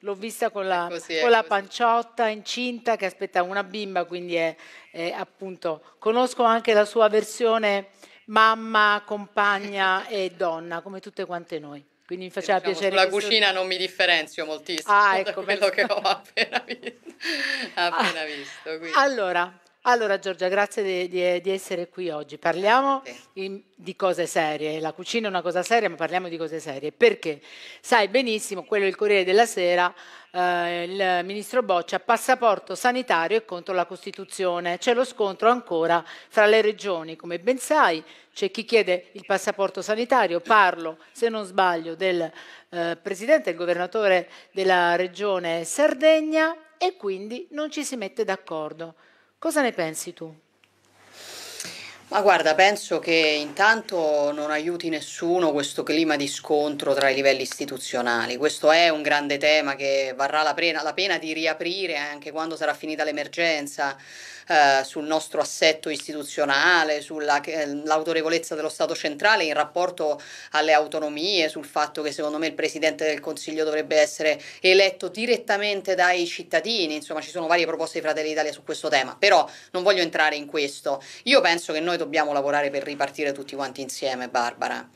l'ho vista con la, così, con la panciotta incinta che aspetta una bimba, quindi è, è appunto, conosco anche la sua versione mamma, compagna e donna, come tutte quante noi. Quindi mi faceva diciamo, piacere. Sulla cucina non mi differenzio moltissimo ah, ecco, da quello che ho appena visto. Appena ah, visto allora, allora Giorgia, grazie di, di, di essere qui oggi. Parliamo in, di cose serie, la cucina è una cosa seria, ma parliamo di cose serie. Perché? Sai benissimo, quello è il Corriere della Sera, eh, il ministro Boccia, passaporto sanitario e contro la Costituzione. C'è lo scontro ancora fra le regioni, come ben sai, c'è chi chiede il passaporto sanitario, parlo, se non sbaglio, del eh, presidente, il governatore della regione Sardegna e quindi non ci si mette d'accordo. Cosa ne pensi tu? Ma guarda, penso che intanto non aiuti nessuno questo clima di scontro tra i livelli istituzionali. Questo è un grande tema che varrà la pena, la pena di riaprire anche quando sarà finita l'emergenza. Eh, sul nostro assetto istituzionale, sull'autorevolezza eh, dello Stato centrale in rapporto alle autonomie, sul fatto che secondo me il Presidente del Consiglio dovrebbe essere eletto direttamente dai cittadini, insomma ci sono varie proposte di Fratelli d'Italia su questo tema, però non voglio entrare in questo. Io penso che noi dobbiamo lavorare per ripartire tutti quanti insieme, Barbara.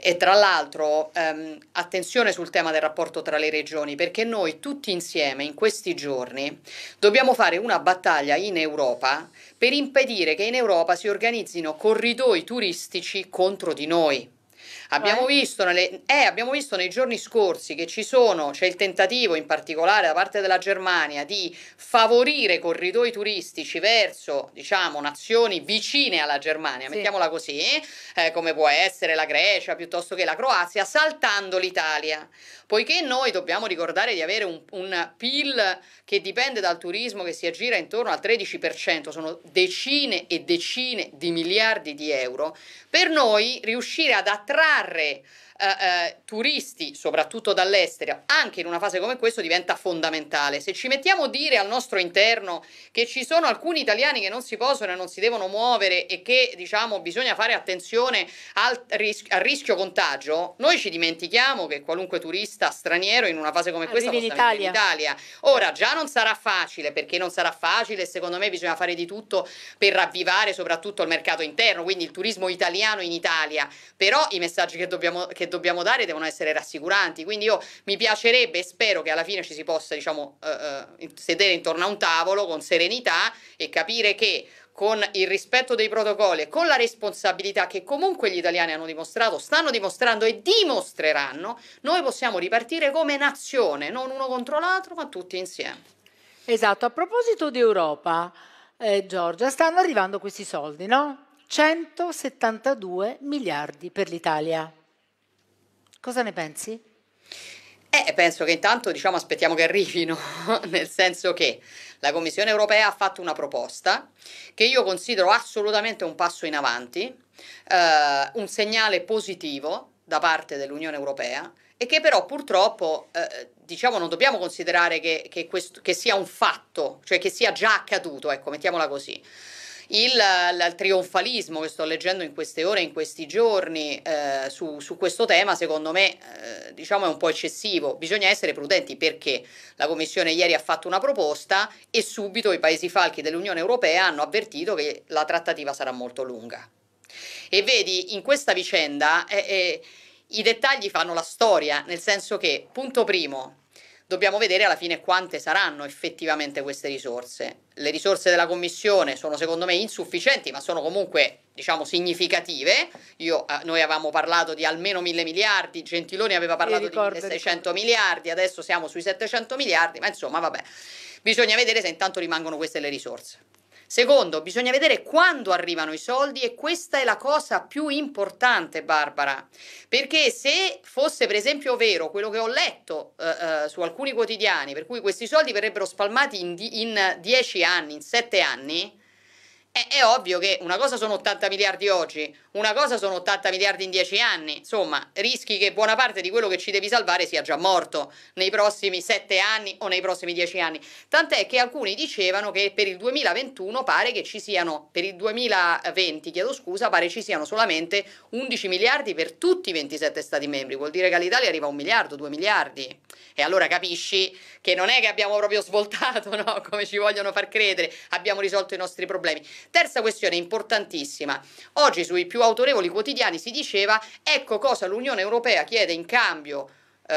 E tra l'altro ehm, attenzione sul tema del rapporto tra le regioni, perché noi tutti insieme in questi giorni dobbiamo fare una battaglia in Europa Europa per impedire che in Europa si organizzino corridoi turistici contro di noi. Abbiamo, eh. visto nelle, eh, abbiamo visto nei giorni scorsi che ci sono, c'è il tentativo in particolare da parte della Germania di favorire corridoi turistici verso diciamo, nazioni vicine alla Germania, sì. mettiamola così, eh, come può essere la Grecia piuttosto che la Croazia, saltando l'Italia. Poiché noi dobbiamo ricordare di avere un, un PIL che dipende dal turismo che si aggira intorno al 13%, sono decine e decine di miliardi di euro, per noi riuscire ad attrarre attrarre eh, eh, turisti, soprattutto dall'estero, anche in una fase come questa diventa fondamentale. Se ci mettiamo a dire al nostro interno che ci sono alcuni italiani che non si possono e non si devono muovere e che diciamo bisogna fare attenzione al, ris- al rischio contagio, noi ci dimentichiamo che qualunque turista straniero in una fase come ah, questa Arrivi possa in Italia. in Italia. Ora già non sarà facile perché non sarà facile, secondo me bisogna fare di tutto per ravvivare soprattutto il mercato interno, quindi il turismo italiano in Italia, però i messaggi messaggi che dobbiamo, che dobbiamo, dare devono essere rassicuranti. Quindi io mi piacerebbe e spero che alla fine ci si possa, diciamo, eh, eh sedere intorno a un tavolo con serenità e capire che con il rispetto dei protocolli e con la responsabilità che comunque gli italiani hanno dimostrato, stanno dimostrando e dimostreranno, noi possiamo ripartire come nazione, non uno contro l'altro, ma tutti insieme. Esatto, a proposito di Europa, eh, Giorgia, stanno arrivando questi soldi, no? 172 miliardi per l'Italia. Cosa ne pensi? Eh, penso che intanto diciamo, aspettiamo che arrivino, nel senso che la Commissione europea ha fatto una proposta che io considero assolutamente un passo in avanti, eh, un segnale positivo da parte dell'Unione europea e che però purtroppo eh, diciamo, non dobbiamo considerare che, che, questo, che sia un fatto, cioè che sia già accaduto, ecco, mettiamola così. Il, il, trionfalismo che sto leggendo in queste ore, in questi giorni eh, su, su, questo tema, secondo me eh, diciamo è un po' eccessivo. Bisogna essere prudenti perché la Commissione ieri ha fatto una proposta e subito i Paesi falchi dell'Unione Europea hanno avvertito che la trattativa sarà molto lunga. E vedi, in questa vicenda eh, eh i dettagli fanno la storia, nel senso che, punto primo, Dobbiamo vedere alla fine quante saranno effettivamente queste risorse. Le risorse della Commissione sono secondo me insufficienti, ma sono comunque diciamo significative. Io, eh, noi avevamo parlato di almeno mille miliardi, Gentiloni aveva parlato ricordo, di 600 miliardi, adesso siamo sui 700 miliardi, ma insomma vabbè, bisogna vedere se intanto rimangono queste le risorse. Secondo, bisogna vedere quando arrivano i soldi e questa è la cosa più importante, Barbara, perché se fosse per esempio vero quello che ho letto eh, eh, su alcuni quotidiani, per cui questi soldi verrebbero spalmati in, in 10 anni, in 7 anni, è, è, ovvio che una cosa sono 80 miliardi oggi, una cosa sono 80 miliardi in 10 anni, insomma rischi che buona parte di quello che ci devi salvare sia già morto nei prossimi 7 anni o nei prossimi 10 anni, tant'è che alcuni dicevano che per il 2021 pare che ci siano, per il 2020 chiedo scusa, pare ci siano solamente 11 miliardi per tutti i 27 stati membri, vuol dire che all'Italia arriva un miliardo, due miliardi e allora capisci che non è che abbiamo proprio svoltato, no? come ci vogliono far credere, abbiamo risolto i nostri problemi. Terza questione importantissima. Oggi sui più autorevoli quotidiani si diceva ecco cosa l'Unione Europea chiede in cambio eh,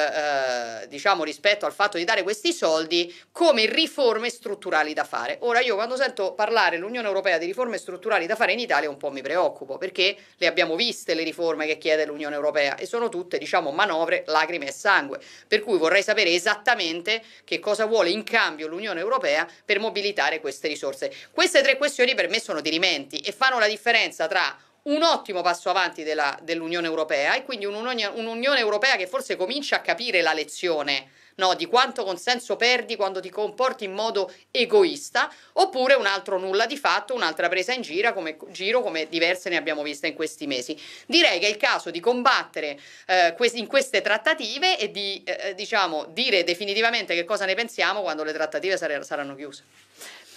eh, diciamo rispetto al fatto di dare questi soldi come riforme strutturali da fare. Ora io quando sento parlare l'Unione Europea di riforme strutturali da fare in Italia un po' mi preoccupo perché le abbiamo viste le riforme che chiede l'Unione Europea e sono tutte diciamo manovre, lacrime e sangue, per cui vorrei sapere esattamente che cosa vuole in cambio l'Unione Europea per mobilitare queste risorse. Queste tre questioni per me sono dirimenti e fanno la differenza tra un ottimo passo avanti della, dell'Unione Europea e quindi un'Unione, un'Unione Europea che forse comincia a capire la lezione no, di quanto consenso perdi quando ti comporti in modo egoista, oppure un altro nulla di fatto, un'altra presa in giro come, giro, come diverse ne abbiamo viste in questi mesi. Direi che è il caso di combattere eh, in queste trattative e di eh, diciamo, dire definitivamente che cosa ne pensiamo quando le trattative saranno chiuse.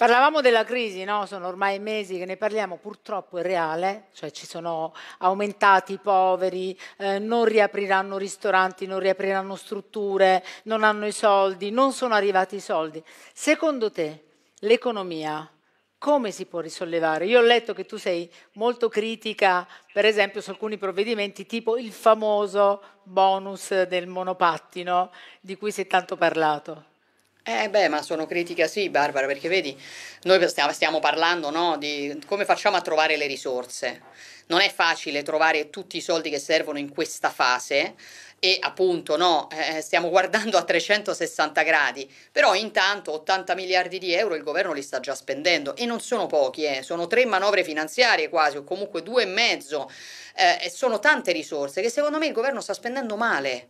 Parlavamo della crisi, no? sono ormai mesi che ne parliamo, purtroppo è reale, cioè ci sono aumentati i poveri, eh, non riapriranno ristoranti, non riapriranno strutture, non hanno i soldi, non sono arrivati i soldi. Secondo te l'economia come si può risollevare? Io ho letto che tu sei molto critica, per esempio, su alcuni provvedimenti, tipo il famoso bonus del monopattino di cui si è tanto parlato. Eh beh, ma sono critica sì, Barbara, perché vedi, noi stiamo parlando no, di come facciamo a trovare le risorse. Non è facile trovare tutti i soldi che servono in questa fase e appunto no, eh, eh stiamo guardando a 360 gradi, però intanto 80 miliardi di euro il governo li sta già spendendo e non sono pochi, eh, sono tre manovre finanziarie quasi o comunque due e mezzo, eh, sono tante risorse che secondo me il governo sta spendendo male.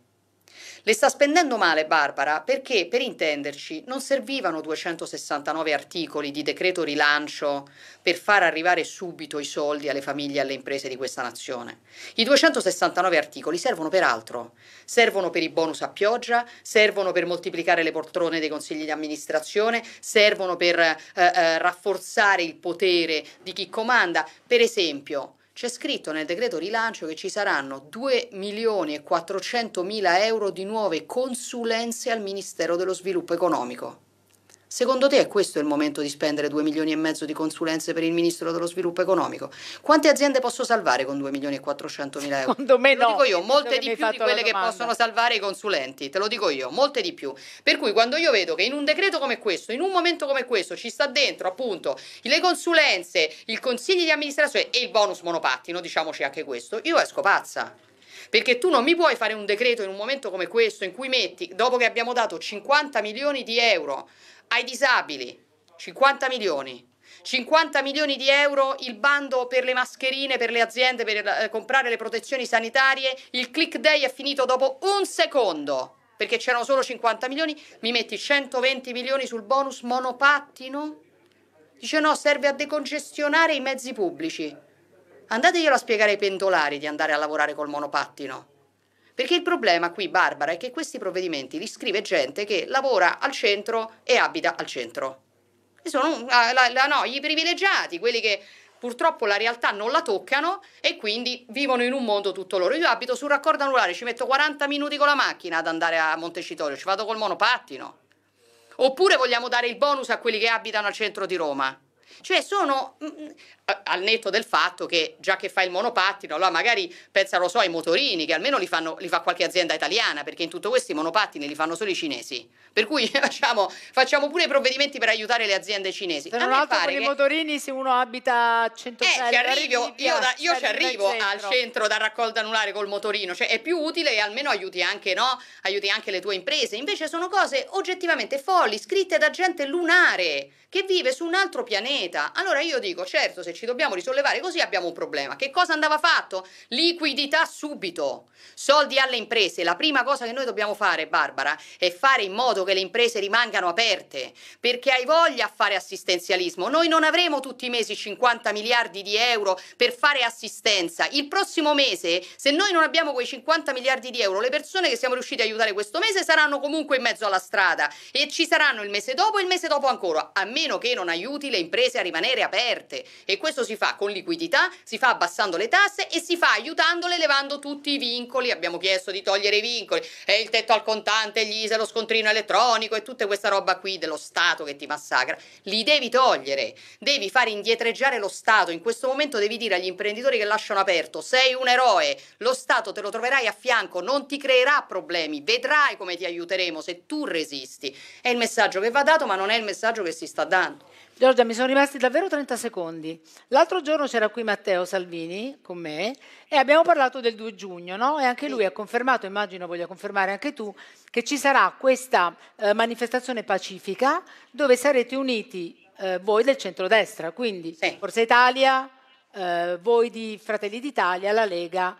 Le sta spendendo male Barbara perché, per intenderci, non servivano 269 articoli di decreto rilancio per far arrivare subito i soldi alle famiglie e alle imprese di questa nazione. I 269 articoli servono per altro. Servono per i bonus a pioggia, servono per moltiplicare le poltrone dei consigli di amministrazione, servono per eh, eh, rafforzare il potere di chi comanda. Per esempio, c'è scritto nel decreto rilancio che ci saranno 2 milioni e 400 mila euro di nuove consulenze al Ministero dello Sviluppo Economico. Secondo te è questo il momento di spendere 2 milioni e mezzo di consulenze per il ministro dello sviluppo economico? Quante aziende posso salvare con 2 milioni e 400 mila euro? Secondo me no. Te lo dico io, molte di più di quelle che possono salvare i consulenti, te lo dico io, molte di più. Per cui quando io vedo che in un decreto come questo, in un momento come questo, ci sta dentro appunto le consulenze, il consiglio di amministrazione e il bonus monopattino, diciamoci anche questo, io esco pazza. Perché tu non mi puoi fare un decreto in un momento come questo in cui metti, dopo che abbiamo dato 50 milioni di euro ai disabili, 50 milioni, 50 milioni di euro il bando per le mascherine, per le aziende, per eh, comprare le protezioni sanitarie, il click day è finito dopo un secondo perché c'erano solo 50 milioni, mi metti 120 milioni sul bonus monopattino? Dice no, serve a decongestionare i mezzi pubblici. Andateglielo a spiegare ai pendolari di andare a lavorare col monopattino. Perché il problema qui, Barbara, è che questi provvedimenti li scrive gente che lavora al centro e abita al centro. E sono mm, la, la, la, no, i privilegiati, quelli che purtroppo la realtà non la toccano e quindi vivono in un mondo tutto loro. Io abito sul raccordo anulare, ci metto 40 minuti con la macchina ad andare a Montecitorio, ci vado col monopattino. Oppure vogliamo dare il bonus a quelli che abitano al centro di Roma. Cioè sono mm, mm, al netto del fatto che già che fai il monopattino, allora magari pensa, lo so, ai motorini, che almeno li, fanno, li fa qualche azienda italiana, perché in tutto questo i monopattini li fanno solo i cinesi. Per cui diciamo, facciamo pure i provvedimenti per aiutare le aziende cinesi. Tra l'altro con che... i motorini se uno abita a 100 eh, cioè, ci arrivo, Libia, io, da, io ci arrivo centro. al centro da raccolta anulare col motorino, cioè è più utile e almeno aiuti anche, no? aiuti anche le tue imprese. Invece sono cose oggettivamente folli, scritte da gente lunare, che vive su un altro pianeta moneta. Allora io dico, certo, se ci dobbiamo risollevare così abbiamo un problema. Che cosa andava fatto? Liquidità subito. Soldi alle imprese. La prima cosa che noi dobbiamo fare, Barbara, è fare in modo che le imprese rimangano aperte, perché hai voglia a fare assistenzialismo. Noi non avremo tutti i mesi 50 miliardi di euro per fare assistenza. Il prossimo mese, se noi non abbiamo quei 50 miliardi di euro, le persone che siamo riusciti a aiutare questo mese saranno comunque in mezzo alla strada e ci saranno il mese dopo e il mese dopo ancora, a meno che non aiuti le imprese imprese a rimanere aperte e questo si fa con liquidità, si fa abbassando le tasse e si fa aiutandole levando tutti i vincoli, abbiamo chiesto di togliere i vincoli, e il tetto al contante, gli ISA, lo scontrino elettronico e tutta questa roba qui dello Stato che ti massacra, li devi togliere, devi far indietreggiare lo Stato, in questo momento devi dire agli imprenditori che lasciano aperto, sei un eroe, lo Stato te lo troverai a fianco, non ti creerà problemi, vedrai come ti aiuteremo se tu resisti. È il messaggio che va dato, ma non è il messaggio che si sta dando. Giorgia, mi sono rimasti davvero 30 secondi. L'altro giorno c'era qui Matteo Salvini con me e abbiamo parlato del 2 giugno, no? E anche lui ha confermato, immagino voglia confermare anche tu, che ci sarà questa eh, manifestazione pacifica dove sarete uniti eh, voi del centrodestra, quindi sì. Forza Italia, eh, voi di Fratelli d'Italia, la Lega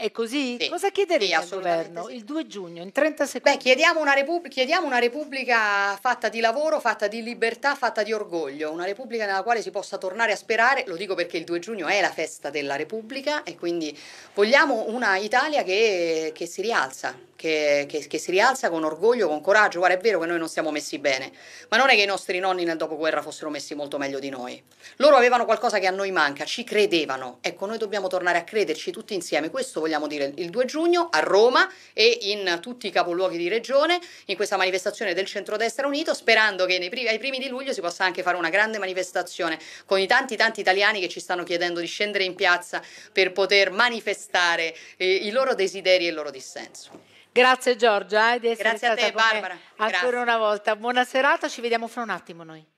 è così? Sì, Cosa chiederete sì, al governo sì. il 2 giugno in 30 secondi? Beh, chiediamo una, chiediamo una, repubblica fatta di lavoro, fatta di libertà, fatta di orgoglio, una repubblica nella quale si possa tornare a sperare, lo dico perché il 2 giugno è la festa della repubblica e quindi vogliamo una Italia che, che si rialza, che, che, che, si rialza con orgoglio, con coraggio. Guarda, è vero che noi non siamo messi bene, ma non è che i nostri nonni nel dopoguerra fossero messi molto meglio di noi. Loro avevano qualcosa che a noi manca, ci credevano. Ecco, noi dobbiamo tornare a crederci tutti insieme, questo vogliamo vogliamo dire, il 2 giugno a Roma e in tutti i capoluoghi di regione, in questa manifestazione del centrodestra unito, sperando che primi, ai primi di luglio si possa anche fare una grande manifestazione con i tanti tanti italiani che ci stanno chiedendo di scendere in piazza per poter manifestare eh, i loro desideri e il loro dissenso. Grazie Giorgia ed eh, essere Grazie a te Barbara. Ancora Grazie. una volta. Buona serata, ci vediamo fra un attimo noi.